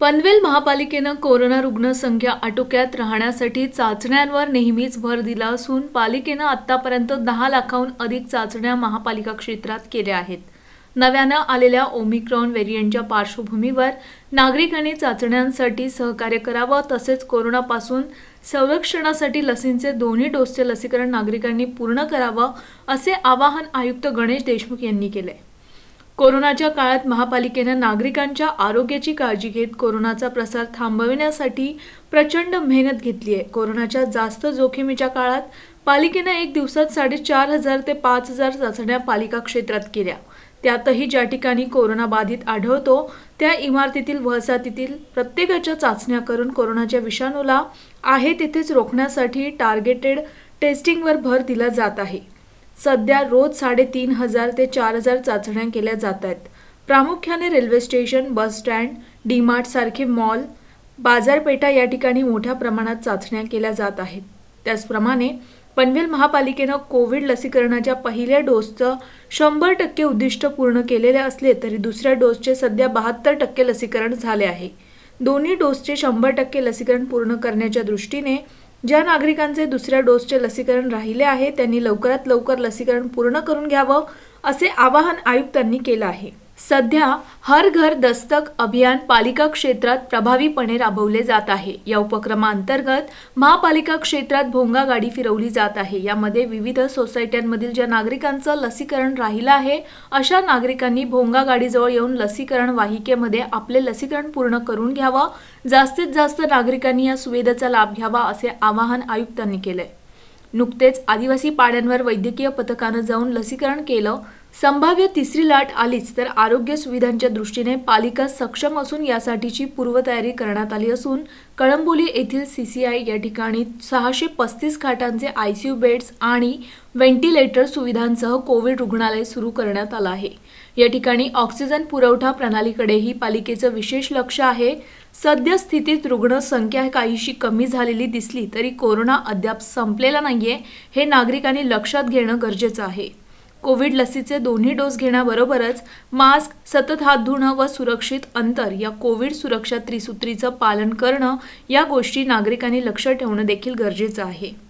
पनवेल महापालिकेनं कोरोना रुग्णसंख्या आटोक्यात राहण्यासाठी चाचण्यांवर नेहमीच भर दिला असून पालिकेनं आत्तापर्यंत दहा लाखाहून अधिक चाचण्या महापालिका क्षेत्रात केल्या आहेत नव्यानं आलेल्या ओमिक्रॉन व्हेरियंटच्या पार्श्वभूमीवर नागरिकांनी चाचण्यांसाठी सहकार्य करावं तसेच कोरोनापासून संरक्षणासाठी लसींचे दोन्ही डोसचे लसीकरण नागरिकांनी पूर्ण करावं असे आवाहन आयुक्त गणेश देशमुख यांनी केले कोरोनाच्या काळात महापालिकेनं नागरिकांच्या आरोग्याची काळजी घेत कोरोनाचा प्रसार थांबविण्यासाठी प्रचंड मेहनत घेतली आहे कोरोनाच्या जास्त जोखमीच्या काळात पालिकेनं एक दिवसात साडेचार हजार ते पाच हजार चाचण्या पालिका क्षेत्रात केल्या त्यातही ज्या ठिकाणी कोरोना बाधित आढळतो त्या इमारतीतील वसाहतीतील प्रत्येकाच्या चाचण्या करून कोरोनाच्या विषाणूला आहे तिथेच रोखण्यासाठी टार्गेटेड टेस्टिंगवर भर दिला जात आहे सध्या रोज साडेतीन हजार ते चार हजार चाचण्या केल्या जात आहेत प्रामुख्याने रेल्वे स्टेशन बस स्टँड डी सारखे मॉल बाजारपेठा या ठिकाणी मोठ्या प्रमाणात चाचण्या केल्या जात आहेत त्याचप्रमाणे पनवेल महापालिकेनं कोविड लसीकरणाच्या पहिल्या डोसचं शंभर टक्के उद्दिष्ट पूर्ण केलेले असले तरी दुसऱ्या डोसचे सध्या बहात्तर टक्के लसीकरण झाले आहे दोन्ही डोसचे शंभर टक्के लसीकरण पूर्ण करण्याच्या दृष्टीने ज्या नागरिकांचे दुसऱ्या डोसचे लसीकरण राहिले आहे त्यांनी लवकरात लवकर लसीकरण पूर्ण करून घ्यावं असे आवाहन आयुक्तांनी केलं आहे सध्या हर घर दस्तक अभियान पालिका क्षेत्रात प्रभावीपणे राबवले जात आहे या उपक्रमाअंतर्गत महापालिका क्षेत्रात भोंगा गाडी फिरवली जात आहे यामध्ये विविध सोसायट्यांमधील ज्या नागरिकांचं लसीकरण राहिलं आहे अशा नागरिकांनी भोंगा गाडीजवळ येऊन लसीकरण वाहिकेमध्ये आपले लसीकरण पूर्ण करून घ्यावं जास्तीत जास्त नागरिकांनी या सुविधेचा लाभ घ्यावा असे आवाहन आयुक्तांनी केलंय नुकतेच आदिवासी पाड्यांवर वैद्यकीय पथकानं जाऊन लसीकरण केलं संभाव्य तिसरी लाट आलीच तर आरोग्य सुविधांच्या दृष्टीने पालिका सक्षम असून यासाठीची पूर्वतयारी करण्यात आली असून कळंबोली येथील सी सी आय या ठिकाणी सहाशे पस्तीस खाटांचे आय सी यू बेड्स आणि व्हेंटिलेटर सुविधांसह कोविड रुग्णालय सुरू करण्यात आलं आहे या ठिकाणी ऑक्सिजन पुरवठा प्रणालीकडेही पालिकेचं विशेष लक्ष आहे सद्यस्थितीत रुग्णसंख्या काहीशी कमी झालेली दिसली तरी कोरोना अद्याप संपलेला नाहीये हे नागरिकांनी लक्षात घेणं गरजेचं आहे कोविड लसीचे दोन्ही डोस घेण्याबरोबरच मास्क सतत हात धुणं व सुरक्षित अंतर या कोविड सुरक्षा त्रिसूत्रीचं पालन करणं या गोष्टी नागरिकांनी लक्ष ठेवणं देखील गरजेचं आहे